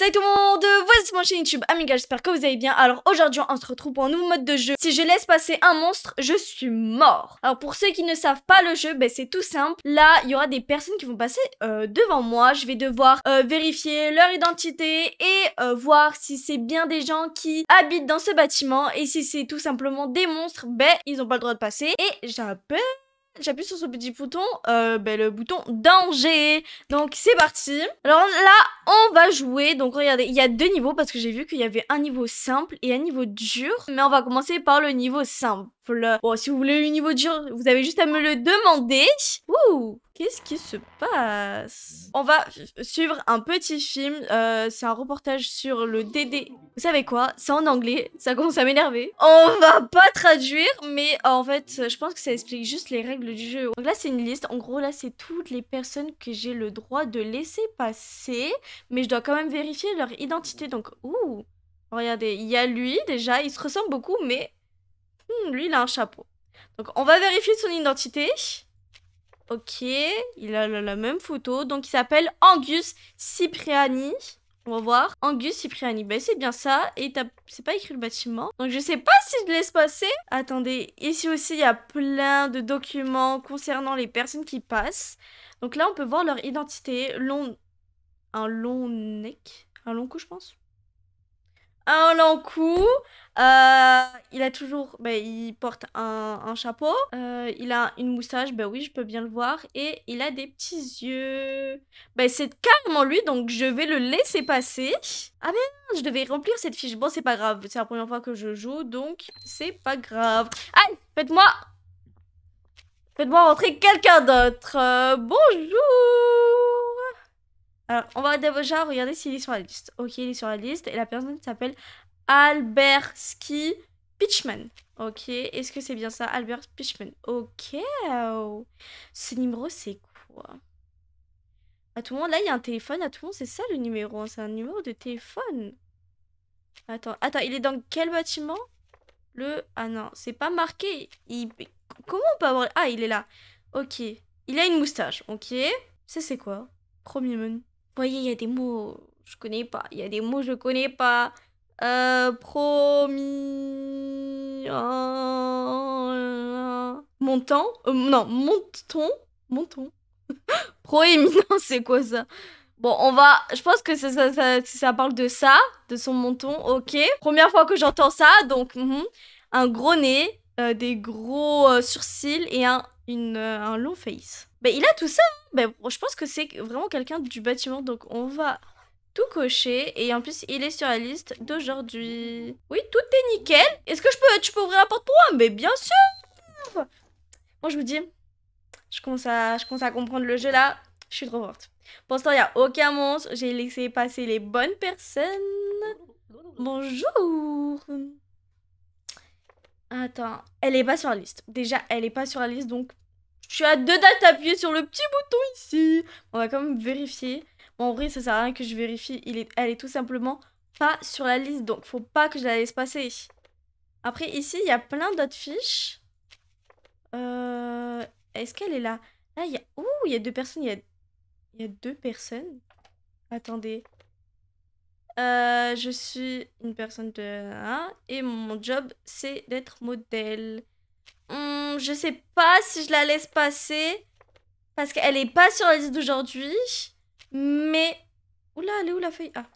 Salut tout le monde, voici mon chaîne YouTube Amiga, j'espère que vous allez bien. Alors aujourd'hui on se retrouve pour un nouveau mode de jeu. Si je laisse passer un monstre, je suis mort. Alors pour ceux qui ne savent pas le jeu, ben, c'est tout simple. Là, il y aura des personnes qui vont passer euh, devant moi. Je vais devoir euh, vérifier leur identité et euh, voir si c'est bien des gens qui habitent dans ce bâtiment. Et si c'est tout simplement des monstres, ben ils n'ont pas le droit de passer. Et j'ai un peu j'appuie sur ce petit bouton, euh, ben, le bouton danger. Donc c'est parti. Alors là, on va jouer. Donc regardez, il y a deux niveaux parce que j'ai vu qu'il y avait un niveau simple et un niveau dur. Mais on va commencer par le niveau simple. Bon, si vous voulez le niveau dur, vous avez juste à me le demander. Ouh Qu'est-ce qui se passe On va suivre un petit film. Euh, c'est un reportage sur le DD. Vous savez quoi C'est en anglais. Ça commence à m'énerver. On va pas traduire, mais euh, en fait, je pense que ça explique juste les règles du jeu. Donc là, c'est une liste. En gros, là, c'est toutes les personnes que j'ai le droit de laisser passer. Mais je dois quand même vérifier leur identité. Donc, ouh Regardez, il y a lui déjà. Il se ressemble beaucoup, mais Hmm, lui, il a un chapeau. Donc, on va vérifier son identité. Ok, il a la même photo. Donc, il s'appelle Angus Cipriani. On va voir. Angus Cipriani. Ben, c'est bien ça. Et c'est pas écrit le bâtiment. Donc, je sais pas si je laisse passer. Attendez. Ici aussi, il y a plein de documents concernant les personnes qui passent. Donc là, on peut voir leur identité. Long... Un long neck. Un long cou, je pense un long euh, il a toujours, ben, il porte un, chapeau. Euh, il a une moustache, ben oui, je peux bien le voir. Et il a des petits yeux. Ben c'est carrément lui, donc je vais le laisser passer. Ah ben, je devais remplir cette fiche. Bon, c'est pas grave, c'est la première fois que je joue, donc c'est pas grave. Allez, faites-moi, faites-moi rentrer quelqu'un d'autre. Euh, bonjour. Alors, on va déjà regarder s'il est sur la liste. Ok, il est sur la liste. Et la personne s'appelle Alberski Pitchman. Ok, est-ce que c'est bien ça Albert Pitchman. Ok. Oh. Ce numéro, c'est quoi À tout le monde, là, il y a un téléphone. À tout le monde, c'est ça le numéro. Hein, c'est un numéro de téléphone. Attends, attends, il est dans quel bâtiment Le... Ah non, c'est pas marqué. Comment on peut avoir... Ah, il est là. Ok. Il a une moustache. Ok. Ça, c'est quoi Premier menu voyez, il y a des mots, je connais pas. Il y a des mots, je connais pas. Euh, promis. Montant euh, Non, monton. Monton. Proéminent, c'est quoi ça Bon, on va. Je pense que ça, ça, ça, parle de ça, de son monton. Ok. Première fois que j'entends ça, donc. Mhm. Un gros nez, euh, des gros euh, sourcils et un, une, long face. Mais il a tout ça, hein. Ben, je pense que c'est vraiment quelqu'un du bâtiment, donc on va tout cocher. Et en plus, il est sur la liste d'aujourd'hui. Oui, tout est nickel. Est-ce que je peux, tu peux ouvrir la porte pour moi Mais bien sûr Moi, je vous dis, je commence à, je commence à comprendre le jeu là. Je suis trop forte. Pour l'instant, il n'y a aucun monstre. J'ai laissé passer les bonnes personnes. Bonjour Attends, elle est pas sur la liste. Déjà, elle est pas sur la liste, donc je suis à deux dates appuyées sur le petit bouton ici. On va quand même vérifier. Bon, en vrai, ça sert à rien que je vérifie. Il est... Elle est tout simplement pas sur la liste, donc faut pas que je la laisse passer. Après, ici, il y a plein d'autres fiches. Euh, est-ce qu'elle est là Là, ah, il y a... Ouh, il y a deux personnes. Il y a, deux personnes. Attendez. Euh, je suis une personne de... Et mon job, c'est d'être modèle. Hmm, je sais pas si je la laisse passer. Parce qu'elle est pas sur la liste d'aujourd'hui. Mais. Oula, elle est où la feuille Ah.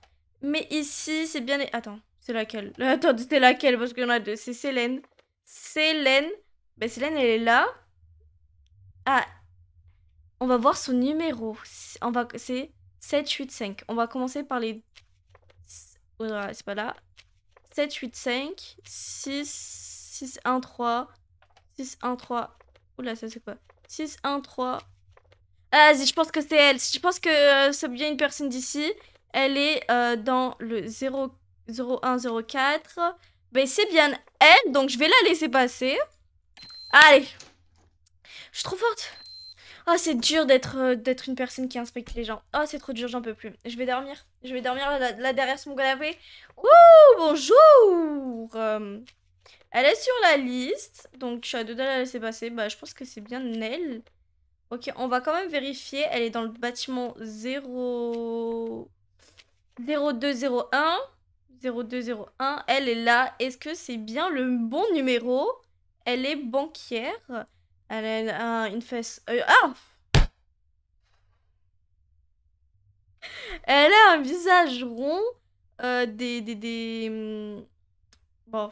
Mais ici, c'est bien. Attends, c'est laquelle Attends, c'est laquelle Parce qu'il y en a deux. C'est Célène. Célène. Ben, Célène, elle est là. Ah. On va voir son numéro. On va... C'est 785. On va commencer par les. Oh c'est pas là. 785. 6. 6, 1, 3, 6, 1, 3. Oula, ça c'est quoi 6, 1, 3. Ah, je pense que c'est elle. Je pense que euh, c'est bien une personne d'ici. Elle est euh, dans le 0, 01, Mais c'est bien elle, donc je vais la laisser passer. Allez. Je suis trop forte. Ah, oh, c'est dur euh, d'être une personne qui inspecte les gens. Ah, oh, c'est trop dur, j'en peux plus. Je vais dormir. Je vais dormir là, derrière ce mon canapé. Ouh, bonjour. Elle est sur la liste. Donc deux d'aller la laisser passer. Bah, je pense que c'est bien elle. Ok, on va quand même vérifier. Elle est dans le bâtiment 0... 0201. 0201. Elle est là. Est-ce que c'est bien le bon numéro Elle est banquière. Elle a une fesse... Euh, ah! Elle a un visage rond. Euh, des, des... Hmm, bon,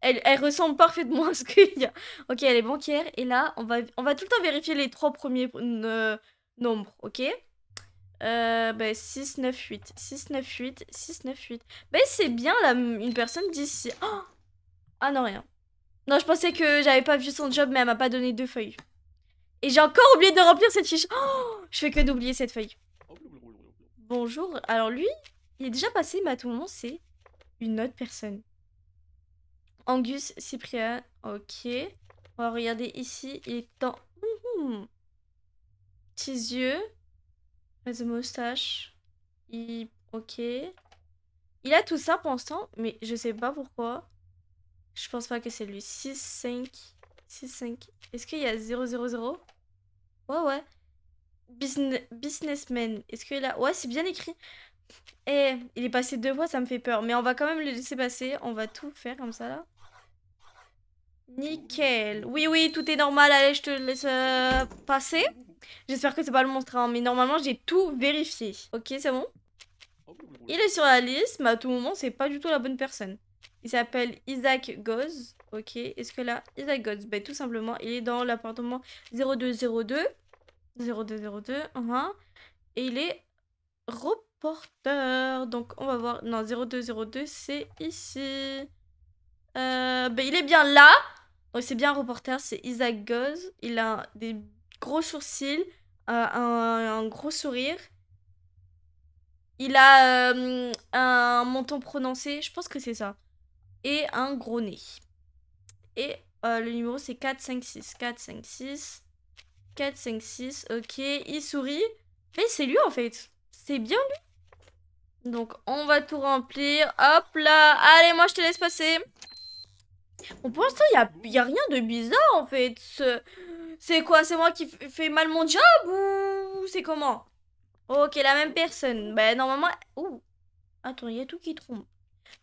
elle, ressemble parfaitement à ce qu'il y a. Ok, elle est bancaire. Et là, on va, on va tout le temps vérifier les trois premiers euh, nombres, ok euh, bah, 6, 9, 8. 6, 9, 8. 6, 9, 8. Bah, c'est bien, là, une personne d'ici. Oh ah non, rien. Non, je pensais que j'avais pas vu son job, mais elle m'a pas donné deux feuilles. Et j'ai encore oublié de remplir cette fiche. Oh je fais que d'oublier cette feuille. Bonjour. Alors lui, il est déjà passé, mais à tout monde c'est une autre personne. Angus Cyprien. Ok. On va regarder ici. Il est dans... Petits yeux. Mais moustache Il... Ok. Il a tout ça pour l'instant, mais je sais pas pourquoi. Je pense pas que c'est lui. 6, 5... 6, 5... Est-ce qu'il y a 0, 0, 0 Ouais, ouais. Business... businessman. Est-ce qu'il a... Ouais, c'est bien écrit. Eh, il est passé deux fois, ça me fait peur. Mais on va quand même le laisser passer. On va tout faire comme ça, là. Nickel. Oui, oui, tout est normal. Allez, je te laisse euh, passer. J'espère que c'est pas le monstre, hein, mais normalement, j'ai tout vérifié. Ok, c'est bon Il est sur la liste, mais à tout moment, c'est pas du tout la bonne personne. Il s'appelle Isaac Goz. Ok, est-ce que là, Isaac Goz, ben, tout simplement, il est dans l'appartement 0202. 0202, hein. Et il est reporter. Donc, on va voir. Non, 0202, c'est ici. Euh, ben, il est bien là c'est bien un reporter, c'est Isaac Goz. Il a des gros sourcils, euh, un, gros sourire. Il a euh, un menton prononcé, je pense que c'est ça. Et un gros nez. Et euh, le numéro c'est 456. 456. 456. Ok, il sourit. Mais c'est lui en fait. C'est bien lui. Donc on va tout remplir. Hop là. Allez, moi je te laisse passer pour l'instant, il n'y a, a, rien de bizarre en fait. C'est quoi C'est moi qui fais mal mon job ou c'est comment Ok, la même personne. Ben, normalement. Attends, il y a tout qui trompe.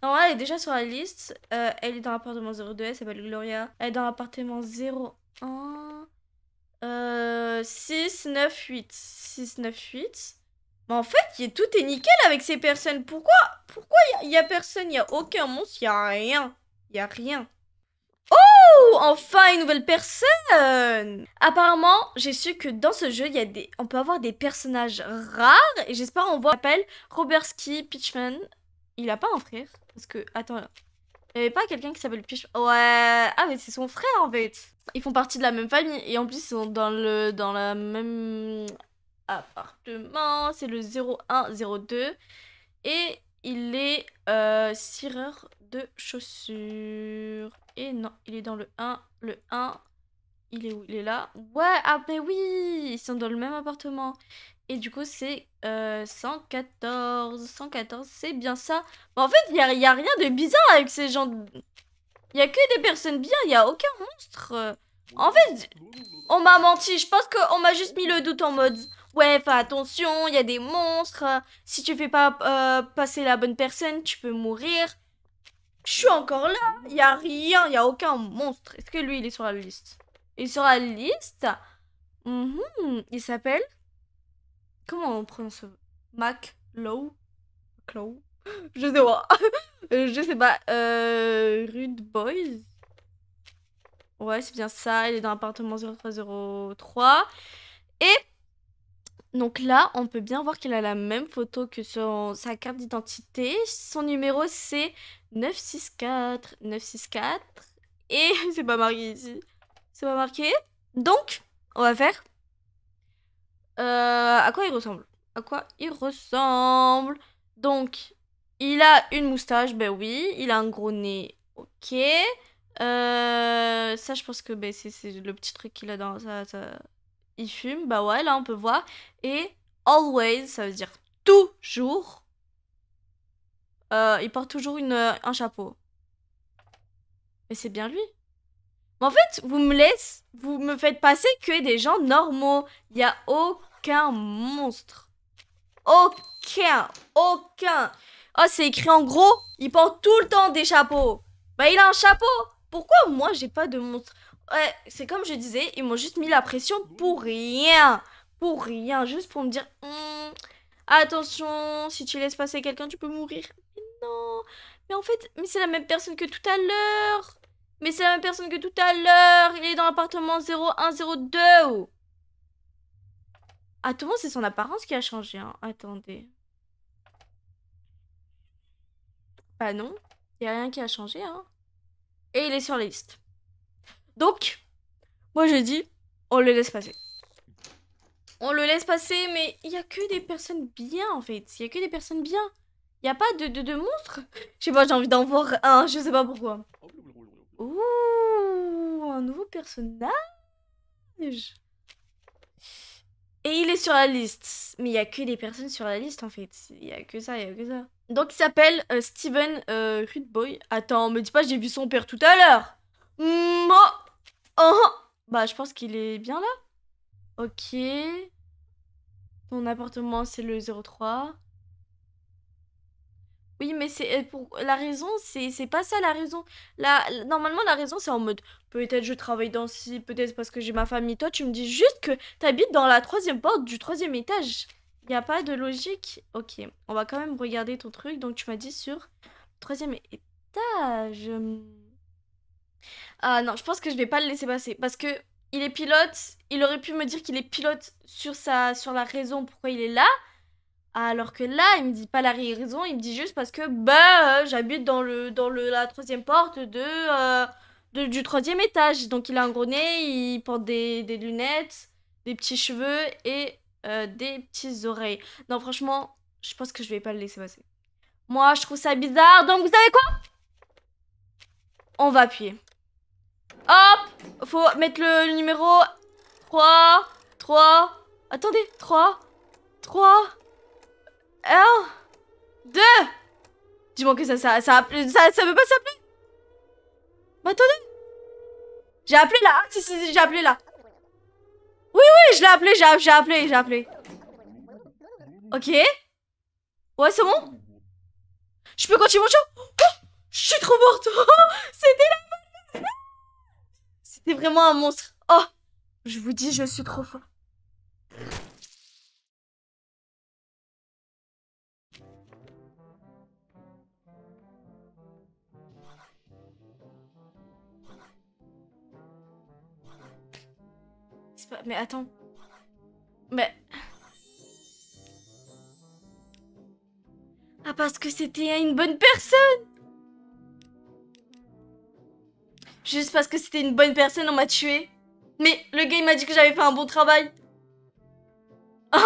Normalement, elle est déjà sur la liste. Euh, elle est dans l'appartement 02, elle s'appelle Gloria. Elle est dans l'appartement 01. Euh, 698. 9, Mais en fait, y est tout est nickel avec ces personnes. Pourquoi Pourquoi il n'y y a personne Il n'y a aucun monstre, il n'y a rien. Il n'y a rien. Oh Enfin une nouvelle personne Apparemment, j'ai su que dans ce jeu, il y a des... on peut avoir des personnages rares. Et j'espère qu'on voit. s'appelle Roberski Pitchman. Il a pas un frère Parce que, attends, il n'y avait pas quelqu'un qui s'appelle Pitchman Ouais Ah mais c'est son frère en fait Ils font partie de la même famille. Et en plus, ils sont dans, le... dans la même appartement. C'est le 0102. Et il est euh, sireur de chaussures. Et non, il est dans le 1. Le 1, il est où Il est là. Ouais, ah mais oui Ils sont dans le même appartement. Et du coup, c'est 114. Euh, 114, c'est bien ça. en fait, il n'y a, y a, rien de bizarre avec ces gens. Il n'y a que des personnes bien, il n'y a aucun monstre. En fait, on m'a menti. Je pense qu'on m'a juste mis le doute en mode... Ouais, fais attention, il y a des monstres. Si tu fais pas euh, passer la bonne personne, tu peux mourir. Je suis encore là. Il n'y a rien. Il n'y a aucun monstre. Est-ce que lui, il est sur la liste Il est sur la liste mhm. Il s'appelle. Comment on prononce Mac Low Clow Je sais pas. Je sais pas. Euh, Rude Boys Ouais, c'est bien ça. Il est dans l'appartement 0303. Et donc là, on peut bien voir qu'il a la même photo que sur sa carte d'identité. Son numéro, c'est 964 964. Et c'est pas marqué ici. C'est pas marqué. Donc, on va faire... Euh, à quoi il ressemble À quoi il ressemble Donc, il a une moustache, ben oui. Il a un gros nez, ok. Euh, ça, je pense que ben, c'est le petit truc qu'il a dans il fume, bah ouais, là on peut voir. Et always, ça veut dire toujours. Euh, il porte toujours une, euh, un chapeau. Mais c'est bien lui. Mais en fait, vous me laissez, vous me faites passer que des gens normaux. Il n'y a aucun monstre. Aucun, aucun. Oh, c'est écrit en gros, il porte tout le temps des chapeaux. Bah, il a un chapeau. Pourquoi moi j'ai pas de monstre Ouais, c'est comme je disais, ils m'ont juste mis la pression pour rien. Pour rien, juste pour me dire hum, Attention, si tu laisses passer quelqu'un, tu peux mourir. Mais non, mais en fait, mais c'est la même personne que tout à l'heure. Mais c'est la même personne que tout à l'heure. Il est dans l'appartement 0102. Ah, c'est son apparence qui a changé. Hein. Attendez. Bah non, il a rien qui a changé. Hein. Et il est sur la liste. Donc, moi je dis, on le laisse passer. On le laisse passer, mais il y a que des personnes bien en fait. Il y a que des personnes bien. Il n'y a pas de, de, monstres. Je sais pas, j'ai envie d'en voir un, je sais pas pourquoi. Ouh, un nouveau personnage. Et il est sur la liste. Mais il y a que des personnes sur la liste en fait. Il y a que ça, il y a que ça. Donc il s'appelle euh, Steven euh, Rudeboy. Rudboy. Attends, me dis pas, j'ai vu son père tout à l'heure. Moi. Oh, oh Bah, je pense qu'il est bien là. Ok. Ton appartement, c'est le 03. Oui, mais c'est euh, pour la raison, c'est pas ça la raison. normalement, la raison, c'est en mode peut-être je travaille dans si peut-être parce que j'ai ma famille. Toi, tu me dis juste que t'habites dans la troisième porte du troisième étage. Il n'y a pas de logique. Ok, on va quand même regarder ton truc. Donc, tu m'as dit sur troisième étage. Ah non, je pense que je vais pas le laisser passer parce que il est pilote, il aurait pu me dire qu'il est pilote sur sa sur la raison pourquoi il est là. Alors que là, il me dit pas la raison, il me dit juste parce que bah euh, j'habite dans le dans le la troisième porte euh, de, du troisième étage. Donc il a un gros nez, il porte des, lunettes, des petits cheveux et euh, des petites oreilles. Non franchement, je pense que je vais pas le laisser passer. Moi, je trouve ça bizarre. Donc vous savez quoi On va appuyer. Hop Faut mettre le numéro 3, 3, attendez, 3, 3, 1, 2 Dis-moi que ça, ça, ça, ça, veut pas s'appeler Mais bah, attendez J'ai appelé là, si, si, si j'ai appelé là Oui, oui, je l'ai appelé, j'ai appelé, j'ai appelé Ok Ouais, c'est bon Je peux continuer mon show oh Je suis trop morte C'était la c'est vraiment un monstre. Oh Je vous dis, je suis trop fort. Mais attends. Mais... Ah parce que c'était une bonne personne Juste parce que c'était une bonne personne, on m'a tué. Mais le gars, il m'a dit que j'avais fait un bon travail.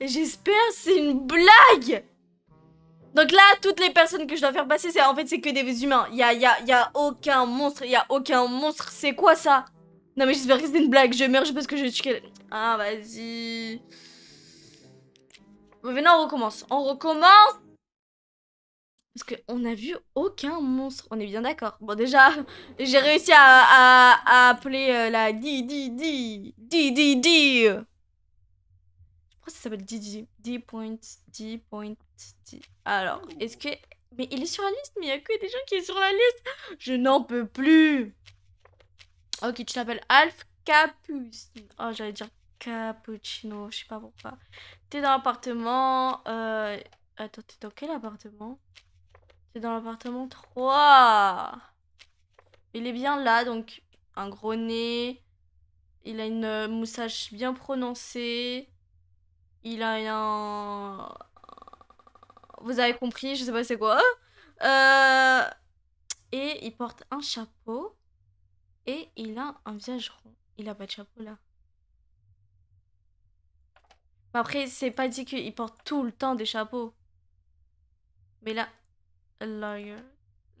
J'espère, c'est une blague donc là, toutes les personnes que je dois faire passer, c'est en fait, c'est que des humains. Il y a, aucun monstre, il a aucun monstre. C'est quoi ça Non mais j'espère que c'est une blague. Je meurs parce que je tuer Ah, vas-y. Maintenant, on recommence. On recommence parce qu'on a vu aucun monstre, on est bien d'accord. Bon, déjà, j'ai réussi à, appeler euh, la di di di di di di. Je crois que ça s'appelle di di point di point Alors, est-ce que mais il est sur la liste, mais il y a que des gens qui sont sur la liste. Je n'en peux plus. Ok, tu t'appelles Alf Capus. Oh, j'allais dire Cappuccino, je sais pas pourquoi. T'es dans l'appartement. Euh... Attends, t'es dans quel appartement c'est dans l'appartement 3. Il est bien là, donc un gros nez. Il a une euh, moustache bien prononcée. Il a un... Vous avez compris, je sais pas c'est quoi. Euh, et il porte un chapeau. Et il a un visage rond. Il a pas de chapeau là. Après, c'est pas dit qu'il porte tout le temps des chapeaux. Mais là, liar.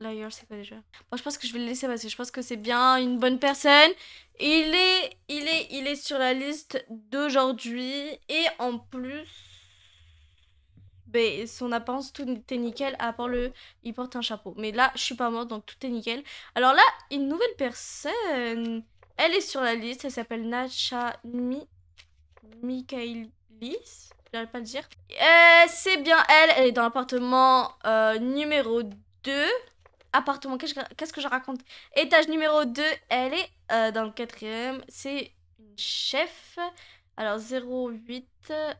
Liar, c'est quoi déjà Moi je pense que je vais le laisser parce je pense que c'est bien une bonne personne. Il est, il est, il est sur la liste d'aujourd'hui. Et en plus, ben, son apparence, tout est nickel, à part le. Il porte un chapeau. Mais là, je suis pas morte, donc tout est nickel. Alors là, une nouvelle personne. Elle est sur la liste. Elle s'appelle Nacha Mi j'arrive pas le dire. Euh, c'est bien elle, elle est dans l'appartement euh, numéro 2. Appartement, qu'est-ce que, je raconte Étage numéro 2, elle est euh, dans le quatrième. C'est une chef. Alors 08,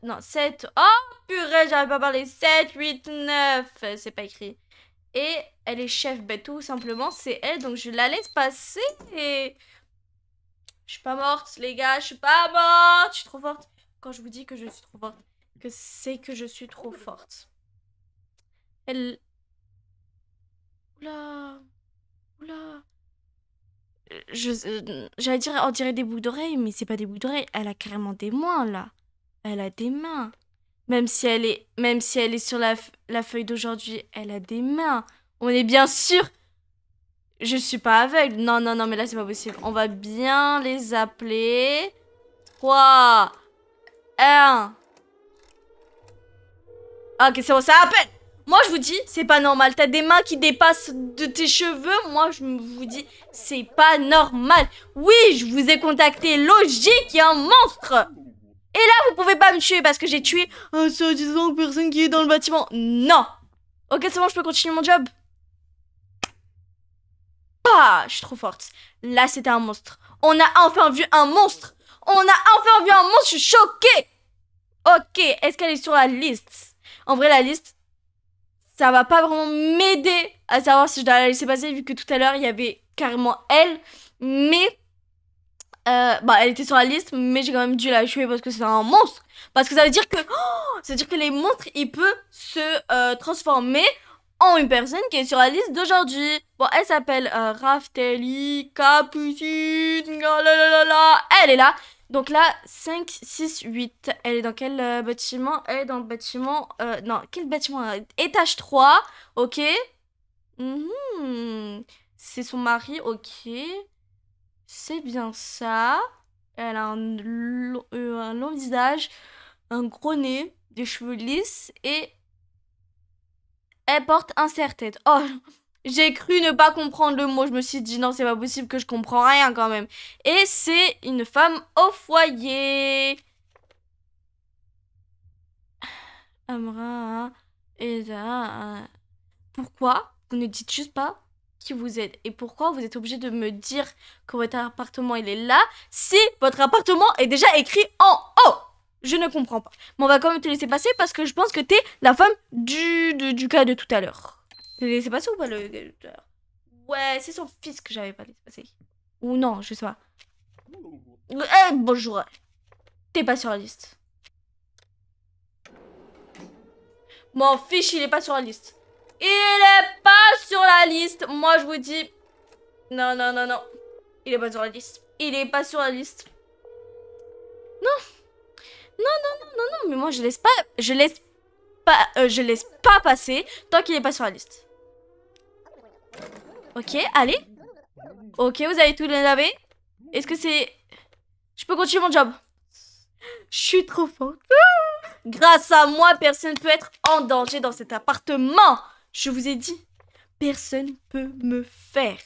non 7. Oh purée, j'arrive pas à parler. 7, 8, 9, c'est pas écrit. Et elle est chef, ben, tout simplement, c'est elle. Donc je la laisse passer et... Je suis pas morte, les gars, je suis pas morte, je suis trop forte. Quand je vous dis que je suis trop forte que c'est que je suis trop forte. Elle... Oula... Oula... Euh, je... Euh, j'allais dire, on dirait des bouts d'oreilles, mais c'est pas des boucles d'oreilles. Elle a carrément des mains, là. Elle a des mains. Même si elle est, même si elle est sur la, la feuille d'aujourd'hui, elle a des mains. On est bien sûr... Je suis pas aveugle. Non, non, non, mais là, c'est pas possible. On va bien les appeler. 3, 1... Ah, ok, c'est bon, ça appelle Moi, je vous dis, c'est pas normal. T'as des mains qui dépassent de tes cheveux. Moi, je vous dis, c'est pas normal. Oui, je vous ai contacté. Logique, il y a un monstre. Et là, vous pouvez pas me tuer parce que j'ai tué un soi-disant personne qui est dans le bâtiment. Non. Ok, c'est bon, je peux continuer mon job. Ah, je suis trop forte. Là, c'était un monstre. On a enfin vu un monstre. On a enfin vu un monstre. Je suis choquée. Ok, est-ce qu'elle est sur la liste en vrai, la liste, ça va pas vraiment m'aider à savoir si je dois la laisser passer, vu que tout à l'heure, il y avait carrément elle. Mais, euh, bah, elle était sur la liste, mais j'ai quand même dû la chouer parce que c'est un monstre. Parce que ça veut dire que, oh, ça veut dire que les monstres, ils peuvent se euh, transformer en une personne qui est sur la liste d'aujourd'hui. Bon, elle s'appelle euh, Rafteli Capucine. Elle est là. Donc là, 5, 6, 8. Elle est dans quel euh, bâtiment Elle est dans le bâtiment. Euh, non, quel bâtiment Étage 3, ok. Mhm. C'est son mari, ok. C'est bien ça. Elle a un, euh, un long visage, un gros nez, des cheveux lisses et elle porte un serre-tête. Oh, j'ai cru ne pas comprendre le mot. Je me suis dit non, c'est pas possible que je comprends rien quand même. Et c'est une femme au foyer. Amra et Pourquoi vous ne dites juste pas qui vous êtes et pourquoi vous êtes obligé de me dire que votre appartement il est là si votre appartement est déjà écrit en haut Je ne comprends pas. Mais on va quand même te laisser passer parce que je pense que t'es la femme du, du cas de tout à l'heure ou pas le. Ouais, c'est son fils que j'avais pas laissé passer. Ou non, je sais pas. Eh, bonjour. T'es pas sur la liste. Mon fiche, il est pas sur la liste. Il est pas sur la liste. Moi, je vous dis. Non, non, non, non. Il est pas sur la liste. Il est pas sur la liste. Non. Non, non, non, non, Mais moi, je laisse pas. Je laisse pas. Euh, je laisse pas passer tant qu'il est pas sur la liste. Ok, allez. Ok, vous avez tout lavé. Est-ce que c'est... Je peux continuer mon job. Je suis trop forte. Grâce à moi, personne ne peut être en danger dans cet appartement. Je vous ai dit, personne ne peut me faire.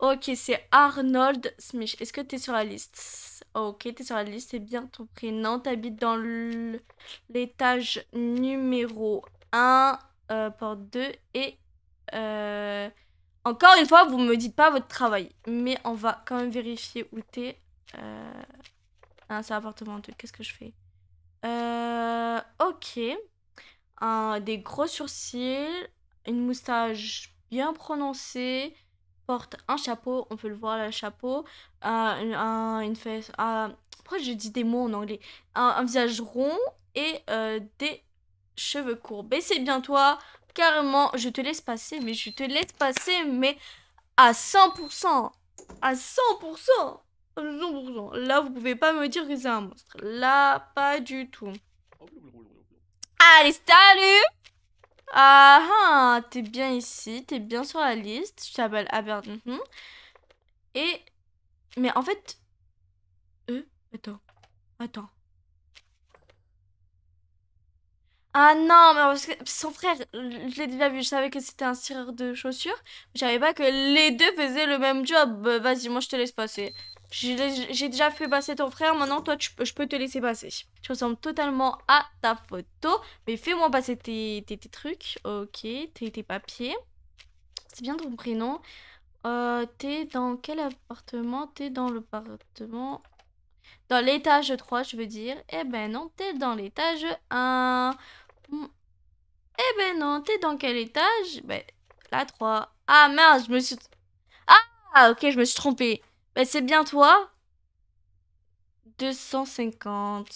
Ok, c'est Arnold Smith. Est-ce que t'es sur la liste Ok, t'es sur la liste, c'est bien ton prénom. T'habites dans l'étage numéro 1, euh, porte 2 et... Euh, encore une fois, vous me dites pas votre travail. Mais on va quand même vérifier où t'es. Euh... Ah, c'est appartement Qu'est-ce que je fais euh, Ok. Un... des gros sourcils. Une moustache bien prononcée. Porte un chapeau. On peut le voir, le chapeau. Euh, un... une fesse. Ah, pourquoi je dis des mots en anglais un, visage rond et euh, des cheveux courts. Baissez c'est bien toi carrément, je te laisse passer, mais je te laisse passer, mais à 100%. À 100%. À 100%. Là, vous pouvez pas me dire que c'est un monstre. Là, pas du tout. Allez, salut Ah, ah t'es bien ici, t'es bien sur la liste. Je t'appelle Aberdeen. Et... Mais en fait... Euh, attends. Attends. Ah non, mais son frère, je l'ai déjà vu, je savais que c'était un tireur de chaussures. Je savais pas que les deux faisaient le même job. Bah, vas-y, moi je te laisse passer. J'ai déjà fait passer ton frère, maintenant toi je peux te laisser passer. Tu ressembles totalement à ta photo, mais fais-moi passer tes, trucs, ok, tes, papiers. C'est bien ton prénom. Euh, t'es dans quel appartement T'es dans l'appartement... Dans l'étage 3, je veux dire. Eh ben non, t'es dans l'étage 1. Et hmm. Eh ben non, t'es dans quel étage Ben, la 3. Ah mince, je me suis... Ah, ok, je me suis trompée. Ben c'est bien toi. 250.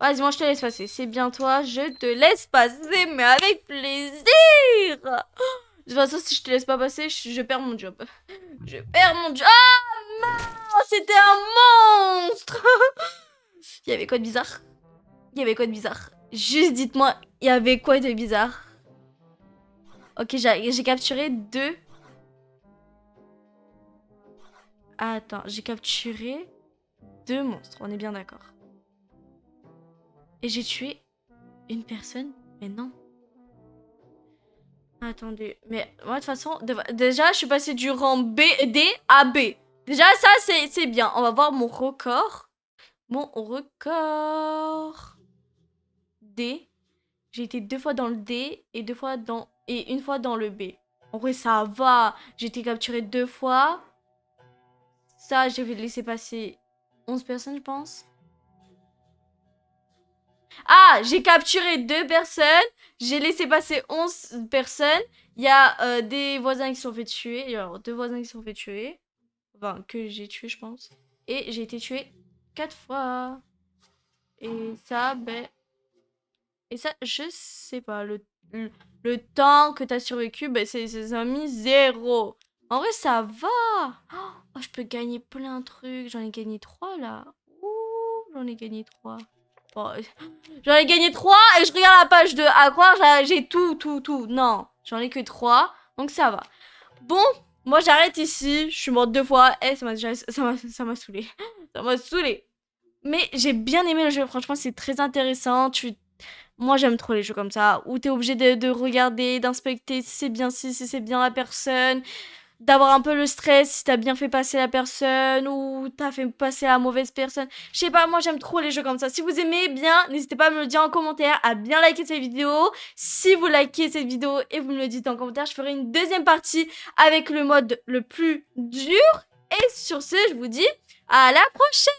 Vas-y, moi je te laisse passer. C'est bien toi, je te laisse passer, mais avec plaisir. De toute façon, si je te laisse pas passer, je, perds mon job. Je perds mon job. Ah mince, c'était un monstre. Il y avait quoi de bizarre Il y avait quoi de bizarre Juste dites-moi, il y avait quoi de bizarre Ok, j'ai capturé deux. Ah, attends, j'ai capturé deux monstres, on est bien d'accord. Et j'ai tué une personne Mais non. Attendez, mais moi de toute façon, déjà je suis passée du rang B, D à B. Déjà ça c'est bien, on va voir mon record. Mon record... J'ai été deux fois dans le D et deux fois dans et une fois dans le B. En vrai, ça va. J'ai été capturé deux fois. Ça, j'ai laissé passer 11 personnes, je pense. Ah, j'ai capturé deux personnes. J'ai laissé passer 11 personnes. Il y a euh, des voisins qui sont fait tuer. Il y a deux voisins qui sont fait tuer. Enfin, que j'ai tué, je pense. Et j'ai été tué quatre fois. Et ça, ben... Et ça, je sais pas, le, le, temps que t'as survécu, ben, c'est un mis zéro. En vrai, ça va. Oh, je peux gagner plein de trucs. J'en ai gagné trois, là. Ouh, j'en ai gagné trois. Oh, j'en ai gagné trois et je regarde la page de à croire, j'ai tout, tout, tout. Non, j'en ai que trois, donc ça va. Bon, moi j'arrête ici. Je suis morte deux fois. Eh, ça m'a ça m'a saoulé. Ça m'a saoulé. Mais j'ai bien aimé le jeu. Franchement, c'est très intéressant. Tu moi, j'aime trop les jeux comme ça, où t'es obligé de, regarder, d'inspecter si c'est bien si, si c'est bien la personne, d'avoir un peu le stress si t'as bien fait passer la personne ou t'as fait passer la mauvaise personne. Je sais pas, moi j'aime trop les jeux comme ça. Si vous aimez bien, n'hésitez pas à me le dire en commentaire, à bien liker cette vidéo. Si vous likez cette vidéo et vous me le dites en commentaire, je ferai une deuxième partie avec le mode le plus dur. Et sur ce, je vous dis à la prochaine